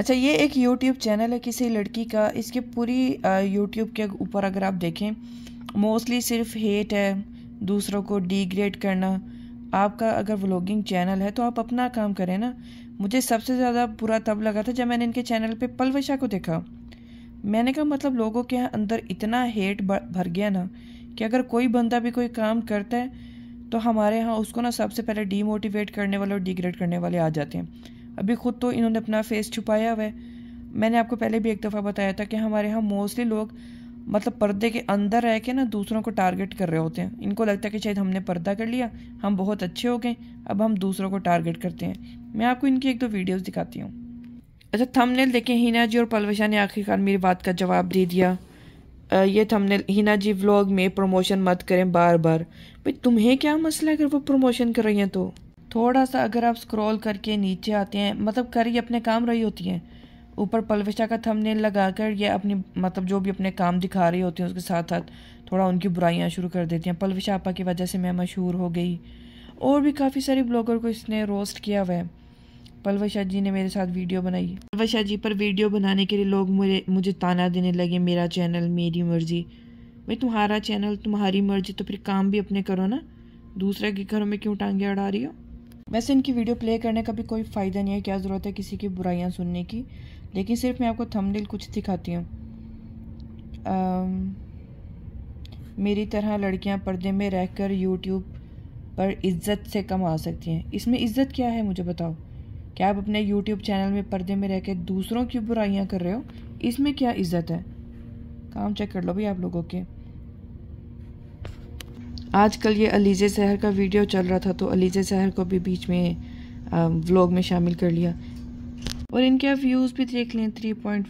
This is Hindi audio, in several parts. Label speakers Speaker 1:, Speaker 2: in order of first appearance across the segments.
Speaker 1: अच्छा ये एक यूट्यूब चैनल है किसी लड़की का इसके पूरी यूट्यूब के ऊपर अगर आप देखें मोस्टली सिर्फ हेट है दूसरों को डिग्रेड करना आपका अगर व्लॉगिंग चैनल है तो आप अपना काम करें ना मुझे सबसे ज़्यादा बुरा तब लगा था जब मैंने इनके चैनल पे पलवशा को देखा मैंने कहा मतलब लोगों के अंदर इतना हेट भर गया ना कि अगर कोई बंदा भी कोई काम करता है तो हमारे यहाँ उसको ना सबसे पहले डीमोटिवेट करने वाले और डिग्रेड करने वाले आ जाते हैं अभी ख़ुद तो इन्होंने अपना फेस छुपाया हुआ है मैंने आपको पहले भी एक दफ़ा बताया था कि हमारे यहाँ मोस्टली लोग मतलब पर्दे के अंदर रह के ना दूसरों को टारगेट कर रहे होते हैं इनको लगता है कि शायद हमने पर्दा कर लिया हम बहुत अच्छे हो गए अब हम दूसरों को टारगेट करते हैं मैं आपको इनकी एक दो वीडियोज़ दिखाती हूँ अच्छा थंबनेल देखें हीना जी और पलवशा ने आखिरकार मेरी बात का जवाब दे दिया आ, ये थंबनेल हीना जी व्लॉग में प्रमोशन मत करें बार बार भाई तुम्हें क्या मसला अगर वो प्रमोशन कर रही हैं तो थोड़ा सा अगर आप स्क्रॉल करके नीचे आते हैं मतलब कर ही अपने काम रही होती हैं ऊपर पलविशा का थंबनेल लगाकर या अपनी मतलब जो भी अपने काम दिखा रही होती हैं उसके साथ साथ थोड़ा उनकी बुराइयाँ शुरू कर देती हैं पलविशा आपा की वजह से मैं मशहूर हो गई और भी काफ़ी सारे ब्लॉगर को इसने रोस्ट किया हुआ है पलवशा जी ने मेरे साथ वीडियो बनाई पलवशा जी पर वीडियो बनाने के लिए लोग मुझे मुझे ताना देने लगे मेरा चैनल मेरी मर्जी भाई तुम्हारा चैनल तुम्हारी मर्जी तो फिर काम भी अपने करो ना दूसरे के घरों में क्यों टांगे अड़ा रही हो वैसे इनकी वीडियो प्ले करने का भी कोई फ़ायदा नहीं है क्या ज़रूरत है किसी की बुराइयाँ सुनने की लेकिन सिर्फ मैं आपको थंबनेल कुछ दिखाती हूँ मेरी तरह लड़कियाँ पर्दे में रहकर यूट्यूब पर इज्जत से कमा सकती हैं इसमें इज्जत क्या है मुझे बताओ क्या आप अपने यूट्यूब चैनल में पर्दे में कर दूसरों की बुराइयाँ कर रहे हो इसमें क्या इज्जत है काम चेक कर लो भाई आप लोगों के आजकल ये अलीजे शहर का वीडियो चल रहा था तो अलीजे शहर को भी बीच में व्लॉग में शामिल कर लिया और इनके व्यूज़ भी देख लें three one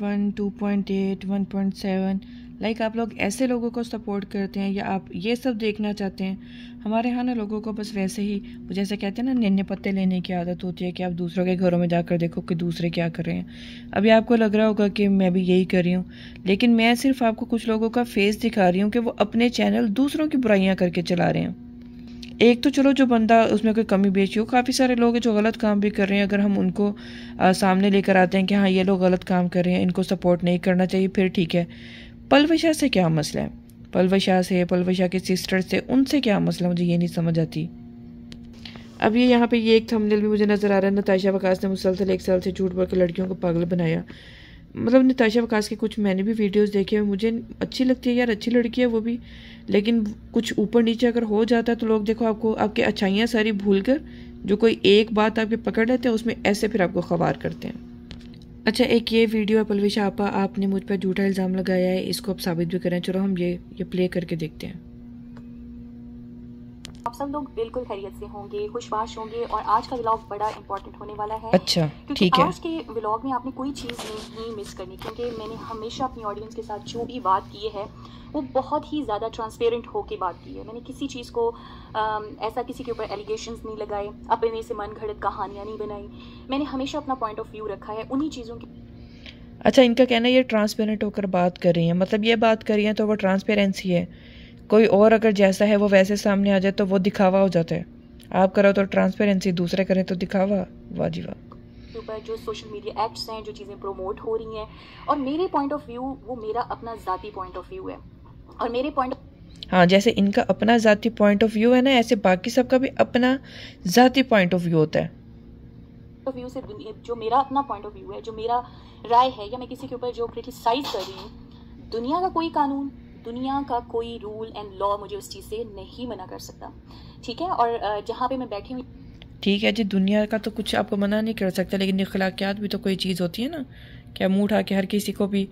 Speaker 1: point seven like like आप लोग ऐसे लोगों को सपोर्ट करते हैं या आप ये सब देखना चाहते हैं हमारे यहाँ ना लोगों को बस वैसे ही जैसे कहते हैं ना नन्हे पत्ते लेने की आदत होती है कि आप दूसरों के घरों में जाकर देखो कि दूसरे क्या कर रहे हैं अभी आपको लग रहा होगा कि मैं भी यही कर रही हूँ लेकिन मैं सिर्फ आपको कुछ लोगों का फेस दिखा रही हूँ कि वो अपने चैनल दूसरों की बुराइयाँ करके चला रहे हैं एक तो चलो जो बंदा उसमें कोई कमी बेची हो काफ़ी सारे लोग हैं जो गलत काम भी कर रहे हैं अगर हम उनको आ, सामने लेकर आते हैं कि हाँ ये लोग गलत काम कर रहे हैं इनको सपोर्ट नहीं करना चाहिए फिर ठीक है पलवशा से क्या मसला है पलवशा से पलवशा के सिस्टर से उनसे क्या मसला मुझे ये नहीं समझ आती अब ये यहाँ पे ये एक थंबनेल भी मुझे नज़र आ रहा है नताशा वकास ने मुसलसल एक साल से झूठ के लड़कियों को पागल बनाया मतलब नताशा वकास के कुछ मैंने भी वीडियोस देखे हैं मुझे अच्छी लगती है यार अच्छी लड़की है वो भी लेकिन कुछ ऊपर नीचे अगर हो जाता है तो लोग देखो आपको आपकी अच्छाइयाँ सारी भूल कर जो कोई एक बात आपके पकड़ लेते हैं उसमें ऐसे फिर आपको खबार करते हैं अच्छा एक ये वीडियो है पलविशा आपा आपने मुझ पर झूठा इल्ज़ाम लगाया है इसको आप साबित भी करें चलो हम ये ये प्ले करके देखते हैं
Speaker 2: सब लोग बिल्कुल खैरियत से होंगे खुशबाश होंगे और आज का व्लॉग बड़ा इंपॉर्टेंट होने वाला है अच्छा ठीक है आज के व्लॉग में आपने कोई चीज़ नहीं मिस करनी क्योंकि मैंने हमेशा अपनी ऑडियंस के साथ जो भी बात की है वो बहुत ही ज़्यादा ट्रांसपेरेंट होकर बात की है मैंने किसी चीज़ को आ, ऐसा किसी के ऊपर एलिगेशन नहीं लगाए अपने से मन घड़त कहानियाँ नहीं बनाई मैंने हमेशा अपना पॉइंट ऑफ व्यू रखा है उन्हीं चीज़ों की
Speaker 1: अच्छा इनका कहना है ये ट्रांसपेरेंट होकर बात कर रही हैं मतलब ये बात कर रही हैं तो वो ट्रांसपेरेंसी है कोई और अगर जैसा है वो वैसे सामने आ जाए तो वो दिखावा हो जाता है आप करो तो ट्रांसपेरेंसी दूसरे करें तो दिखावा वाजी वाह
Speaker 2: तो जो सोशल मीडिया एप्स हैं जो चीज़ें प्रमोट हो रही हैं और मेरे पॉइंट ऑफ व्यू वो मेरा अपना ज़ाती पॉइंट ऑफ व्यू है और मेरे पॉइंट
Speaker 1: हाँ जैसे इनका अपना ज़ाती पॉइंट ऑफ व्यू है ना ऐसे बाकी सबका भी अपना ज़ाती पॉइंट ऑफ व्यू होता है
Speaker 2: व्यू से जो मेरा अपना पॉइंट ऑफ व्यू है जो मेरा राय है या मैं किसी के ऊपर जो क्रिटिसाइज कर रही हूँ दुनिया का कोई कानून दुनिया का कोई रूल एंड लॉ मुझे उस चीज़ से नहीं मना कर सकता ठीक है और जहाँ पे मैं बैठी हुई
Speaker 1: ठीक है जी दुनिया का तो कुछ आपको मना नहीं कर सकता लेकिन अखलाकियात भी तो कोई चीज़ होती है ना क्या मुँह उठा के हर किसी को भी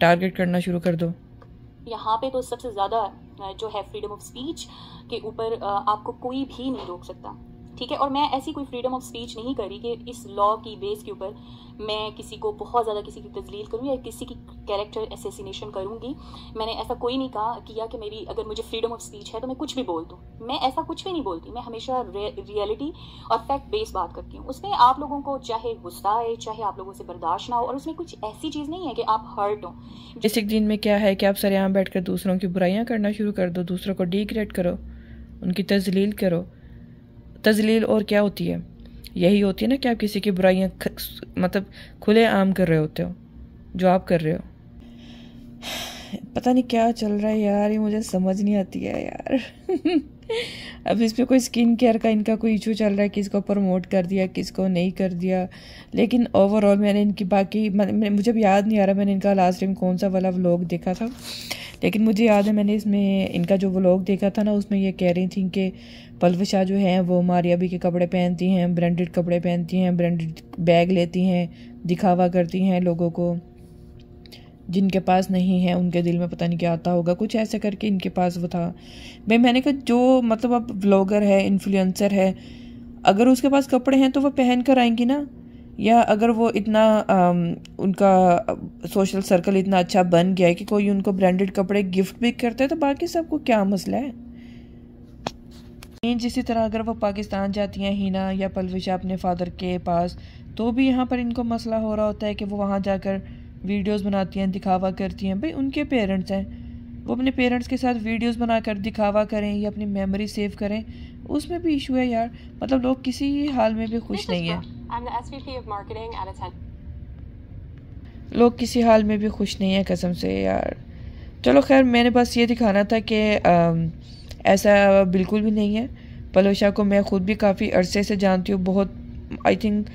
Speaker 1: टारगेट करना शुरू कर दो
Speaker 2: यहाँ पे तो सबसे ज़्यादा जो है फ्रीडम ऑफ स्पीच के ऊपर आपको कोई भी नहीं रोक सकता ठीक है और मैं ऐसी कोई फ्रीडम ऑफ स्पीच नहीं करी कि इस लॉ की बेस के ऊपर मैं किसी को बहुत ज़्यादा किसी की तजलील करूँ या किसी की कैरेक्टर एसेसिनेशन करूँगी मैंने ऐसा कोई नहीं कहा किया कि मेरी अगर मुझे फ्रीडम ऑफ स्पीच है तो मैं कुछ भी बोल दूँ मैं ऐसा कुछ भी नहीं बोलती मैं हमेशा रियलिटी और फैक्ट बेस बात करती हूँ उसमें आप लोगों को चाहे गुस्सा आए चाहे आप लोगों से बर्दाश्त ना हो और उसमें कुछ ऐसी चीज़ नहीं है कि आप हर्ट हो
Speaker 1: इस एक दिन में क्या है कि आप सरेआम कर दूसरों की बुराइयाँ करना शुरू कर दो दूसरों को डिग्रेड करो उनकी तजलील करो तजलील और क्या होती है यही होती है ना कि आप किसी की बुराइयाँ मतलब खुले आम कर रहे होते हो जो आप कर रहे हो पता नहीं क्या चल रहा है यार ये मुझे समझ नहीं आती है यार अब इस पर कोई स्किन केयर का इनका कोई इशू चल रहा है किसको प्रमोट कर दिया किसको नहीं कर दिया लेकिन ओवरऑल मैंने इनकी बाकी मुझे अब याद नहीं आ रहा मैंने इनका लास्ट टाइम कौन सा वाला व्लॉग देखा था लेकिन मुझे याद है मैंने इसमें इनका जो व्लॉग देखा था ना उसमें ये कह रही थी कि पलवशा जो है वो मारियाबी के कपड़े पहनती हैं ब्रांडेड कपड़े पहनती हैं ब्रांडेड बैग लेती हैं दिखावा करती हैं लोगों को जिनके पास नहीं है उनके दिल में पता नहीं क्या आता होगा कुछ ऐसे करके इनके पास वो था भाई मैंने कहा जो मतलब अब व्लॉगर है इन्फ्लुएंसर है अगर उसके पास कपड़े हैं तो वह पहन कर आएंगी ना या अगर वो इतना आ, उनका सोशल सर्कल इतना अच्छा बन गया है कि कोई उनको ब्रांडेड कपड़े गिफ्ट भी करता है तो बाकी सबको क्या मसला है जिसी तरह अगर वो पाकिस्तान जाती हैं हिना या पलविशा अपने फादर के पास तो भी यहाँ पर इनको मसला हो रहा होता है कि वो वहाँ जाकर वीडियोस बनाती हैं दिखावा करती हैं भाई उनके पेरेंट्स हैं वो अपने पेरेंट्स के साथ वीडियोस बनाकर दिखावा करें या अपनी मेमोरी सेव करें उसमें भी इशू है यार मतलब लोग किसी हाल में भी खुश नहीं है लोग किसी हाल में भी खुश नहीं है कसम से यार चलो खैर मैंने बस ये दिखाना था कि ऐसा बिल्कुल भी नहीं है पलोशा को मैं ख़ुद भी काफ़ी अरसे से जानती हूँ बहुत I think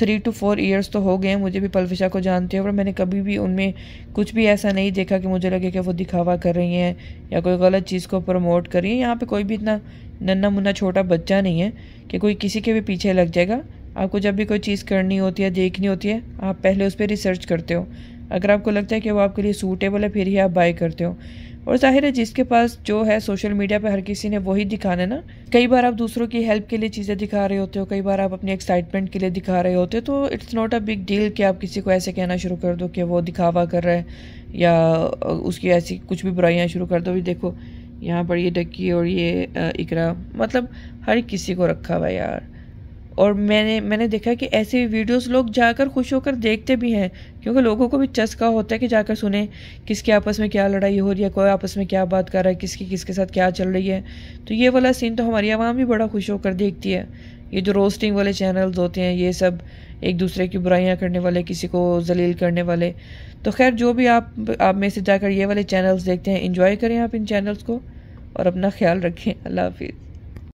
Speaker 1: three two four years तो हो गए हैं मुझे भी पलविशा को जानते हैं और मैंने कभी भी उनमें कुछ भी ऐसा नहीं देखा कि मुझे लगे कि वो दिखावा कर रही हैं या कोई गलत चीज़ को प्रमोट कर रही हैं यहाँ पे कोई भी इतना नन्ना मुन्ना छोटा बच्चा नहीं है कि कोई किसी के भी पीछे लग जाएगा आपको जब भी कोई चीज़ करनी होती है देखनी होती है आप पहले उस पर रिसर्च करते हो अगर आपको लगता है कि वो आपके लिए सूटेबल है फिर ही आप बाय करते हो और जाहिर है जिसके पास जो है सोशल मीडिया पर हर किसी ने वही दिखाना है ना कई बार आप दूसरों की हेल्प के लिए चीज़ें दिखा रहे होते हो कई बार आप अपनी एक्साइटमेंट के लिए दिखा रहे होते हो तो it's not a big deal कि आप किसी को ऐसे कहना शुरू कर दो कि वो दिखावा कर रहा है या उसकी ऐसी कुछ भी बुराइयाँ शुरू कर दो भी देखो यहाँ पर ये डक्की और ये इकरा मतलब हर किसी को रखा हुआ यार और मैंने मैंने देखा कि ऐसी वीडियोस लोग जाकर खुश होकर देखते भी हैं क्योंकि लोगों को भी चस्का होता है कि जाकर सुने किसके आपस में क्या लड़ाई हो रही है कोई आपस में क्या बात कर रहा है किसकी किसके साथ क्या चल रही है तो ये वाला सीन तो हमारी आवाम भी बड़ा खुश होकर देखती है ये जो रोस्टिंग वाले चैनल्स होते हैं ये सब एक दूसरे की बुराइयाँ करने वाले किसी को जलील करने वाले तो खैर जो भी आप आप में से जाकर ये वाले चैनल्स देखते हैं इन्जॉय करें आप इन चैनल्स को और अपना ख्याल रखें अल्लाह हाफिज़